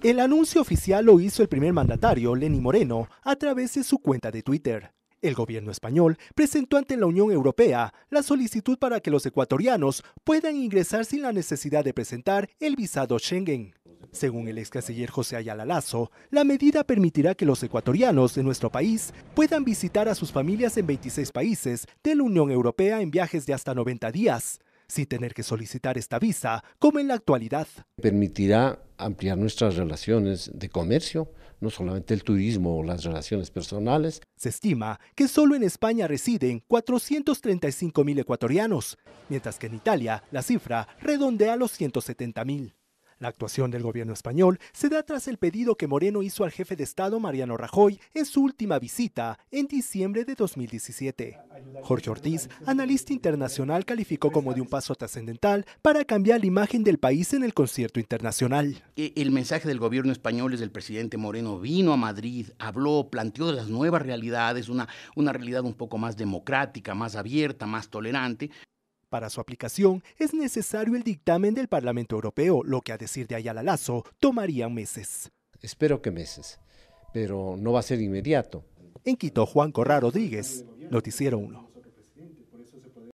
El anuncio oficial lo hizo el primer mandatario, Lenny Moreno, a través de su cuenta de Twitter. El gobierno español presentó ante la Unión Europea la solicitud para que los ecuatorianos puedan ingresar sin la necesidad de presentar el visado Schengen. Según el ex canciller José Ayala Lazo, la medida permitirá que los ecuatorianos de nuestro país puedan visitar a sus familias en 26 países de la Unión Europea en viajes de hasta 90 días, sin tener que solicitar esta visa como en la actualidad. Permitirá ampliar nuestras relaciones de comercio, no solamente el turismo o las relaciones personales. Se estima que solo en España residen 435 mil ecuatorianos, mientras que en Italia la cifra redondea los 170 mil. La actuación del gobierno español se da tras el pedido que Moreno hizo al jefe de Estado Mariano Rajoy en su última visita en diciembre de 2017. Jorge Ortiz, analista internacional, calificó como de un paso trascendental para cambiar la imagen del país en el concierto internacional. E, el mensaje del gobierno español es del presidente Moreno vino a Madrid, habló, planteó las nuevas realidades, una, una realidad un poco más democrática, más abierta, más tolerante. Para su aplicación es necesario el dictamen del Parlamento Europeo, lo que a decir de Ayala Lazo tomaría meses. Espero que meses, pero no va a ser inmediato. En Quito, Juan Corra Rodríguez, Noticiero 1.